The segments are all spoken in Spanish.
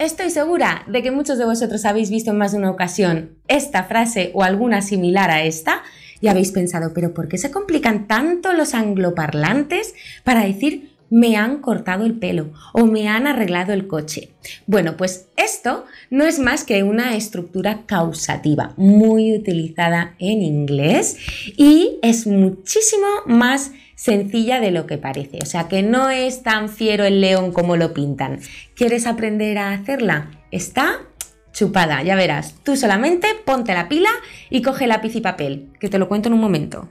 Estoy segura de que muchos de vosotros habéis visto en más de una ocasión esta frase o alguna similar a esta y habéis pensado, pero ¿por qué se complican tanto los angloparlantes para decir me han cortado el pelo o me han arreglado el coche. Bueno, pues esto no es más que una estructura causativa muy utilizada en inglés y es muchísimo más sencilla de lo que parece. O sea que no es tan fiero el león como lo pintan. ¿Quieres aprender a hacerla? Está chupada, ya verás. Tú solamente ponte la pila y coge lápiz y papel, que te lo cuento en un momento.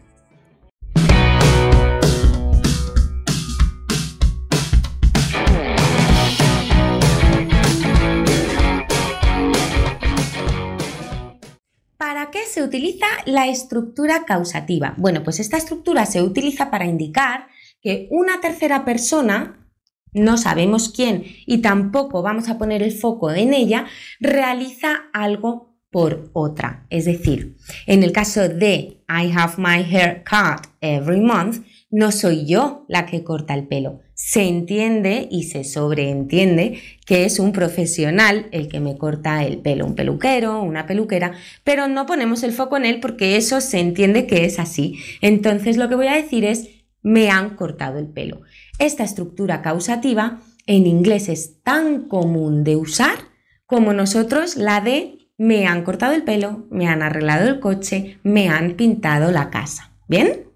¿Para qué se utiliza la estructura causativa? Bueno, pues esta estructura se utiliza para indicar que una tercera persona, no sabemos quién y tampoco vamos a poner el foco en ella, realiza algo por otra. Es decir, en el caso de I have my hair cut every month, no soy yo la que corta el pelo, se entiende y se sobreentiende que es un profesional el que me corta el pelo, un peluquero, una peluquera, pero no ponemos el foco en él porque eso se entiende que es así. Entonces lo que voy a decir es, me han cortado el pelo. Esta estructura causativa en inglés es tan común de usar como nosotros la de me han cortado el pelo, me han arreglado el coche, me han pintado la casa. ¿Bien?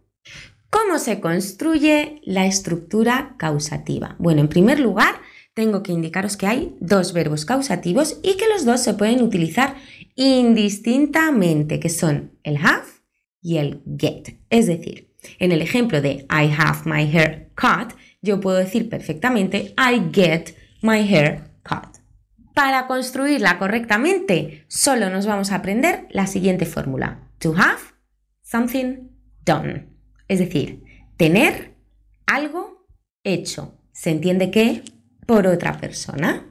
¿Cómo se construye la estructura causativa? Bueno, en primer lugar, tengo que indicaros que hay dos verbos causativos y que los dos se pueden utilizar indistintamente, que son el have y el get. Es decir, en el ejemplo de I have my hair cut, yo puedo decir perfectamente I get my hair cut. Para construirla correctamente, solo nos vamos a aprender la siguiente fórmula. To have something done. Es decir, tener algo hecho. Se entiende que por otra persona.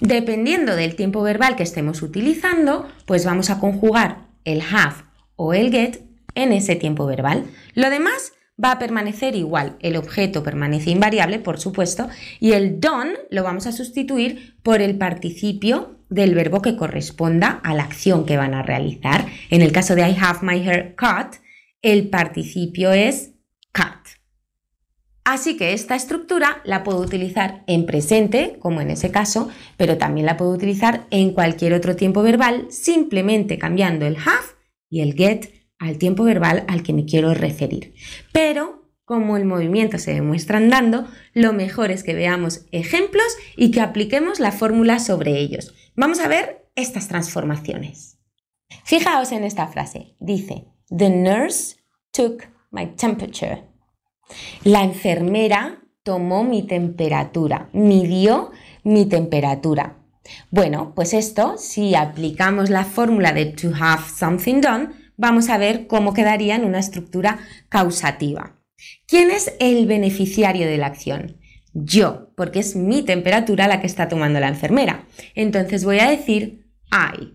Dependiendo del tiempo verbal que estemos utilizando, pues vamos a conjugar el have o el get en ese tiempo verbal. Lo demás va a permanecer igual. El objeto permanece invariable, por supuesto, y el done lo vamos a sustituir por el participio del verbo que corresponda a la acción que van a realizar. En el caso de I have my hair cut, el participio es cut. Así que esta estructura la puedo utilizar en presente, como en ese caso, pero también la puedo utilizar en cualquier otro tiempo verbal, simplemente cambiando el have y el get al tiempo verbal al que me quiero referir. Pero, como el movimiento se demuestra andando, lo mejor es que veamos ejemplos y que apliquemos la fórmula sobre ellos. Vamos a ver estas transformaciones. Fijaos en esta frase. Dice, The nurse took my temperature. La enfermera tomó mi temperatura, midió mi temperatura. Bueno, pues esto, si aplicamos la fórmula de to have something done, vamos a ver cómo quedaría en una estructura causativa. ¿Quién es el beneficiario de la acción? Yo, porque es mi temperatura la que está tomando la enfermera. Entonces voy a decir I.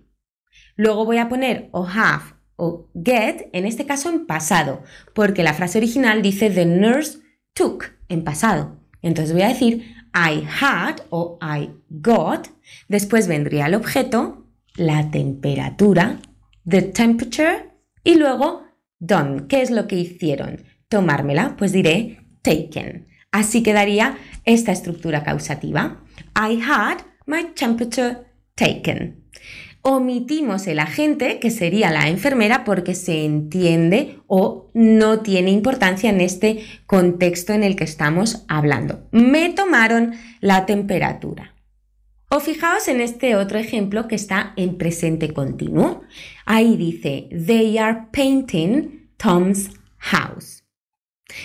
Luego voy a poner o have o get, en este caso en pasado, porque la frase original dice the nurse took en pasado. Entonces voy a decir I had o I got. Después vendría el objeto, la temperatura, the temperature y luego done. ¿Qué es lo que hicieron? Tomármela, pues diré taken. Así quedaría esta estructura causativa. I had my temperature taken omitimos el agente, que sería la enfermera, porque se entiende o no tiene importancia en este contexto en el que estamos hablando. Me tomaron la temperatura. O fijaos en este otro ejemplo que está en presente continuo. Ahí dice, they are painting Tom's house.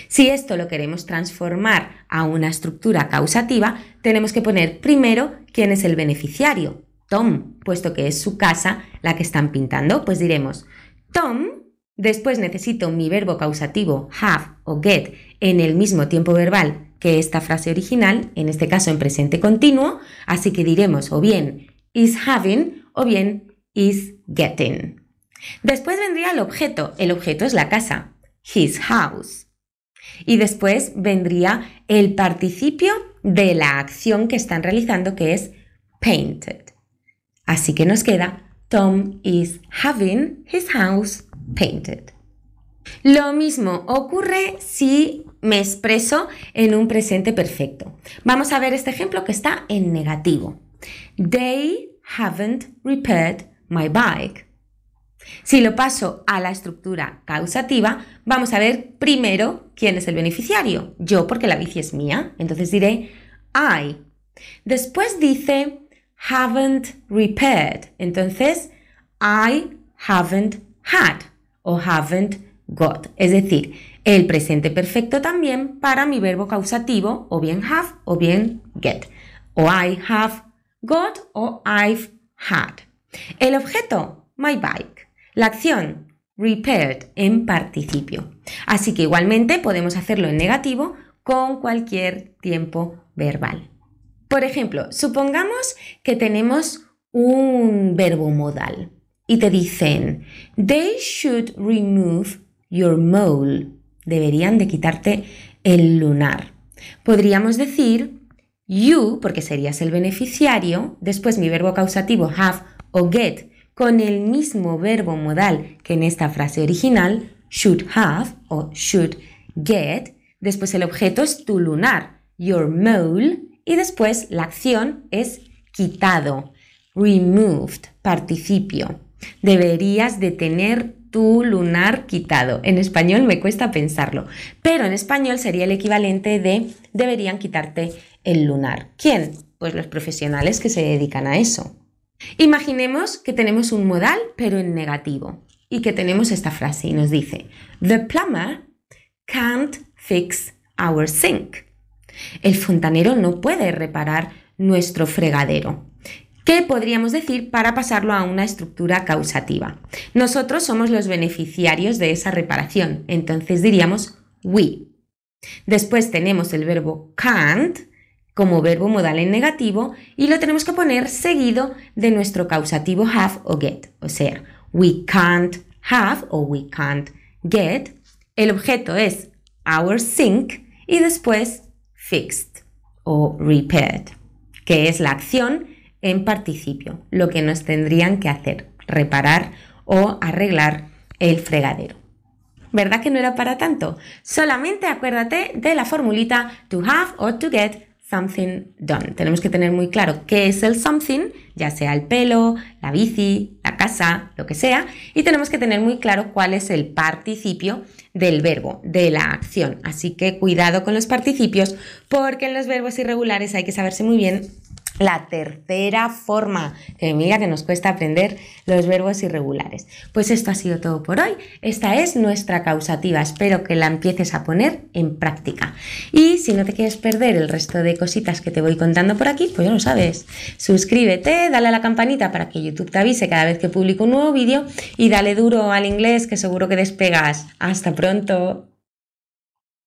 Si esto lo queremos transformar a una estructura causativa, tenemos que poner primero quién es el beneficiario, Tom, puesto que es su casa la que están pintando, pues diremos Tom, después necesito mi verbo causativo have o get en el mismo tiempo verbal que esta frase original, en este caso en presente continuo, así que diremos o bien is having o bien is getting. Después vendría el objeto, el objeto es la casa, his house. Y después vendría el participio de la acción que están realizando que es painted. Así que nos queda Tom is having his house painted. Lo mismo ocurre si me expreso en un presente perfecto. Vamos a ver este ejemplo que está en negativo. They haven't repaired my bike. Si lo paso a la estructura causativa, vamos a ver primero quién es el beneficiario. Yo, porque la bici es mía, entonces diré I. Después dice haven't repaired. Entonces, I haven't had o haven't got. Es decir, el presente perfecto también para mi verbo causativo, o bien have o bien get. O I have got o I've had. El objeto, my bike. La acción, repaired en participio. Así que igualmente podemos hacerlo en negativo con cualquier tiempo verbal. Por ejemplo, supongamos que tenemos un verbo modal y te dicen, they should remove your mole. Deberían de quitarte el lunar. Podríamos decir you, porque serías el beneficiario, después mi verbo causativo have o get, con el mismo verbo modal que en esta frase original, should have o should get, después el objeto es tu lunar, your mole, y después la acción es quitado, removed, participio. Deberías de tener tu lunar quitado. En español me cuesta pensarlo, pero en español sería el equivalente de deberían quitarte el lunar. ¿Quién? Pues los profesionales que se dedican a eso. Imaginemos que tenemos un modal, pero en negativo, y que tenemos esta frase y nos dice, The plumber can't fix our sink. El fontanero no puede reparar nuestro fregadero. ¿Qué podríamos decir para pasarlo a una estructura causativa? Nosotros somos los beneficiarios de esa reparación, entonces diríamos we. Después tenemos el verbo can't como verbo modal en negativo y lo tenemos que poner seguido de nuestro causativo have o get, o sea, we can't have o we can't get. El objeto es our sink y después fixed o repaired, que es la acción en participio, lo que nos tendrían que hacer, reparar o arreglar el fregadero. ¿Verdad que no era para tanto? Solamente acuérdate de la formulita to have o to get something done. Tenemos que tener muy claro qué es el something, ya sea el pelo, la bici, la casa, lo que sea, y tenemos que tener muy claro cuál es el participio del verbo, de la acción. Así que cuidado con los participios, porque en los verbos irregulares hay que saberse muy bien la tercera forma, que mira que nos cuesta aprender los verbos irregulares. Pues esto ha sido todo por hoy. Esta es nuestra causativa. Espero que la empieces a poner en práctica. Y si no te quieres perder el resto de cositas que te voy contando por aquí, pues ya lo sabes. Suscríbete, dale a la campanita para que YouTube te avise cada vez que publico un nuevo vídeo y dale duro al inglés que seguro que despegas. Hasta pronto.